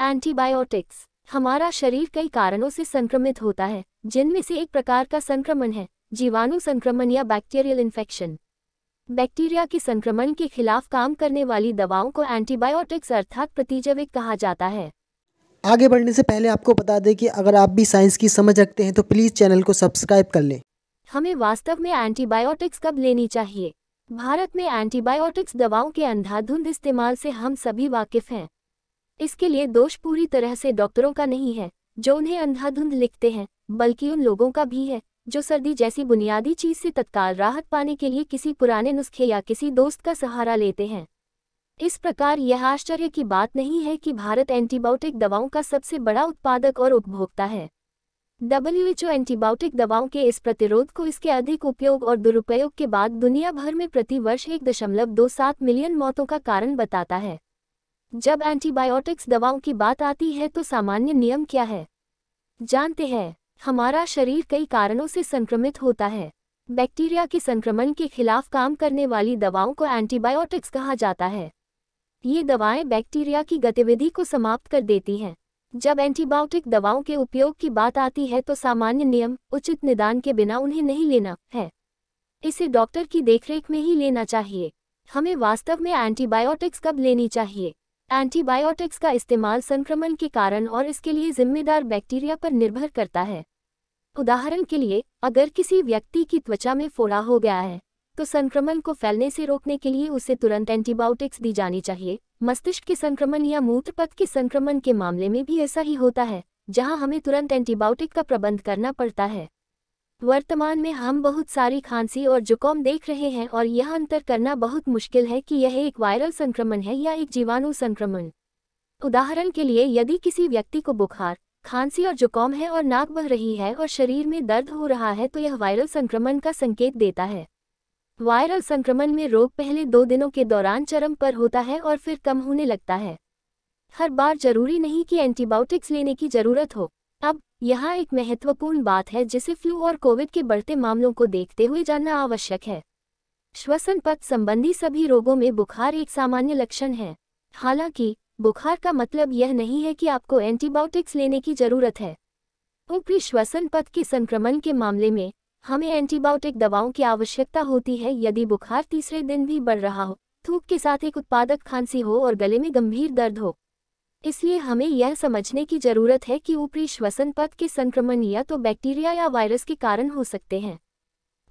antibiotics हमारा शरीर कई कारणों से संक्रमित होता है जिनमें से एक प्रकार का संक्रमण है जीवाणु संक्रमण या बैक्टीरियल इन्फेक्शन बैक्टीरिया के संक्रमण के खिलाफ काम करने वाली दवाओं को एंटीबायोटिक्स अर्थात प्रतिजैविक कहा जाता है आगे बढ़ने से पहले आपको बता दें कि अगर आप भी साइंस की समझ रखते हैं तो प्लीज़ चैनल को सब्सक्राइब कर लें हमें वास्तव में एंटीबायोटिक्स कब लेनी चाहिए भारत में एंटीबायोटिक्स दवाओं के अंधाधुंध इस्तेमाल से हम सभी वाकिफ हैं इसके लिए दोष पूरी तरह से डॉक्टरों का नहीं है जो उन्हें अंधाधुंध लिखते हैं बल्कि उन लोगों का भी है जो सर्दी जैसी बुनियादी चीज से तत्काल राहत पाने के लिए किसी पुराने नुस्खे या किसी दोस्त का सहारा लेते हैं इस प्रकार यह आश्चर्य की बात नहीं है कि भारत एंटीबायोटिक दवाओं का सबसे बड़ा उत्पादक और उपभोक्ता है डब्ल्यूएचओ एंटीबायोटिक दवाओं के इस प्रतिरोध को इसके अधिक उपयोग और दुरुपयोग के बाद दुनिया भर में प्रति वर्ष एक दशमलव दो सात मिलियन मौतों का कारण बताता है जब एंटीबायोटिक्स दवाओं की बात आती है तो सामान्य नियम क्या है जानते हैं हमारा शरीर कई कारणों से संक्रमित होता है बैक्टीरिया के संक्रमण के खिलाफ काम करने वाली दवाओं को एंटीबायोटिक्स कहा जाता है ये दवाएं बैक्टीरिया की गतिविधि को समाप्त कर देती हैं जब एंटीबायोटिक दवाओं के उपयोग की बात आती है तो सामान्य नियम उचित निदान के बिना उन्हें नहीं लेना है इसे डॉक्टर की देखरेख में ही लेना चाहिए हमें वास्तव में एंटीबायोटिक्स कब लेनी चाहिए एंटीबायोटिक्स का इस्तेमाल संक्रमण के कारण और इसके लिए जिम्मेदार बैक्टीरिया पर निर्भर करता है उदाहरण के लिए अगर किसी व्यक्ति की त्वचा में फोड़ा हो गया है तो संक्रमण को फैलने से रोकने के लिए उसे तुरंत एंटीबायोटिक्स दी जानी चाहिए मस्तिष्क के संक्रमण या मूत्रपथ के संक्रमण के मामले में भी ऐसा ही होता है जहां हमें तुरंत एंटीबायोटिक का प्रबंध करना पड़ता है वर्तमान में हम बहुत सारी खांसी और जुकाम देख रहे हैं और यह अंतर करना बहुत मुश्किल है कि यह एक वायरल संक्रमण है या एक जीवाणु संक्रमण उदाहरण के लिए यदि किसी व्यक्ति को बुखार खांसी और जुकाम है और नाक बह रही है और शरीर में दर्द हो रहा है तो यह वायरल संक्रमण का संकेत देता है वायरल संक्रमण में रोग पहले दो दिनों के दौरान चरम पर होता है और फिर कम होने लगता है हर बार जरूरी नहीं कि एंटीबायोटिक्स लेने की जरूरत हो यह एक महत्वपूर्ण बात है जिसे फ्लू और कोविड के बढ़ते मामलों को देखते हुए जानना आवश्यक है श्वसन पथ संबंधी सभी रोगों में बुखार एक सामान्य लक्षण है हालांकि बुखार का मतलब यह नहीं है कि आपको एंटीबायोटिक्स लेने की जरूरत है ऊपरी श्वसन पथ के संक्रमण के मामले में हमें एंटीबायोटिक दवाओं की आवश्यकता होती है यदि बुखार तीसरे दिन भी बढ़ रहा हो थूक के साथ एक उत्पादक खांसी हो और गले में गंभीर दर्द हो इसलिए हमें यह समझने की जरूरत है कि ऊपरी श्वसन पथ के संक्रमण या तो बैक्टीरिया या वायरस के कारण हो सकते हैं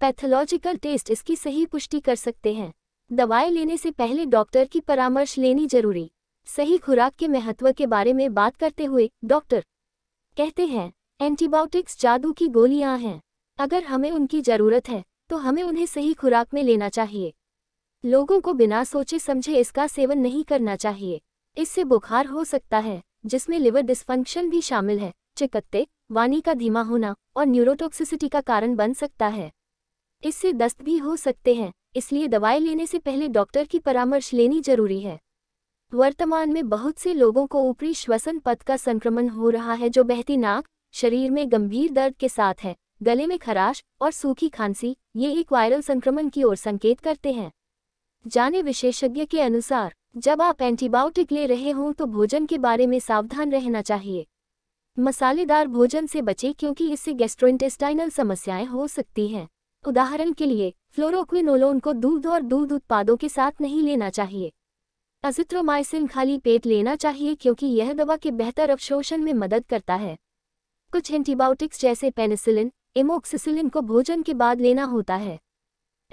पैथोलॉजिकल टेस्ट इसकी सही पुष्टि कर सकते हैं दवाएं लेने से पहले डॉक्टर की परामर्श लेनी जरूरी सही खुराक के महत्व के बारे में बात करते हुए डॉक्टर कहते हैं एंटीबायोटिक्स जादू की गोलियां हैं अगर हमें उनकी ज़रूरत है तो हमें उन्हें सही खुराक में लेना चाहिए लोगों को बिना सोचे समझे इसका सेवन नहीं करना चाहिए इससे बुखार हो सकता है जिसमें लिवर डिस्फंक्शन भी शामिल है चिकत्ते वानी का धीमा होना और न्यूरोटॉक्सिसिटी का कारण बन सकता है इससे दस्त भी हो सकते हैं इसलिए दवाई लेने से पहले डॉक्टर की परामर्श लेनी जरूरी है वर्तमान में बहुत से लोगों को ऊपरी श्वसन पथ का संक्रमण हो रहा है जो बहती नाक शरीर में गंभीर दर्द के साथ है गले में खराश और सूखी खांसी ये एक वायरल संक्रमण की ओर संकेत करते हैं जाने विशेषज्ञ के अनुसार जब आप एंटीबायोटिक ले रहे हों तो भोजन के बारे में सावधान रहना चाहिए मसालेदार भोजन से बचें क्योंकि इससे गैस्ट्रोइंटेस्टाइनल समस्याएं हो सकती हैं उदाहरण के लिए फ्लोरोक्विनोलोन को दूध और दूध उत्पादों के साथ नहीं लेना चाहिए अजित्रोमाइसिन खाली पेट लेना चाहिए क्योंकि यह दवा के बेहतर अवशोषण में मदद करता है कुछ एंटीबायोटिक्स जैसे पेनिसिलिन एमोक्सिसिलिन को भोजन के बाद लेना होता है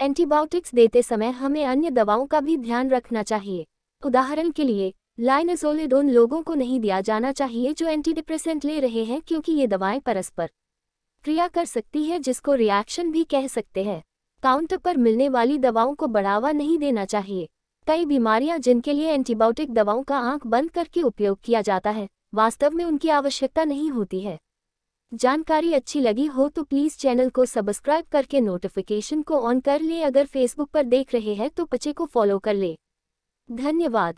एंटीबायोटिक्स देते समय हमें अन्य दवाओं का भी ध्यान रखना चाहिए उदाहरण के लिए लाइनजोलिड उन लोगों को नहीं दिया जाना चाहिए जो एंटीडिप्रेसेंट ले रहे हैं क्योंकि ये दवाएं परस्पर क्रिया कर सकती है जिसको रिएक्शन भी कह सकते हैं काउंटर पर मिलने वाली दवाओं को बढ़ावा नहीं देना चाहिए कई बीमारियां जिनके लिए एंटीबायोटिक दवाओं का आंख बंद करके उपयोग किया जाता है वास्तव में उनकी आवश्यकता नहीं होती है जानकारी अच्छी लगी हो तो प्लीज़ चैनल को सब्सक्राइब करके नोटिफिकेशन को ऑन कर ले अगर फेसबुक पर देख रहे हैं तो पचे को फॉलो कर ले धन्यवाद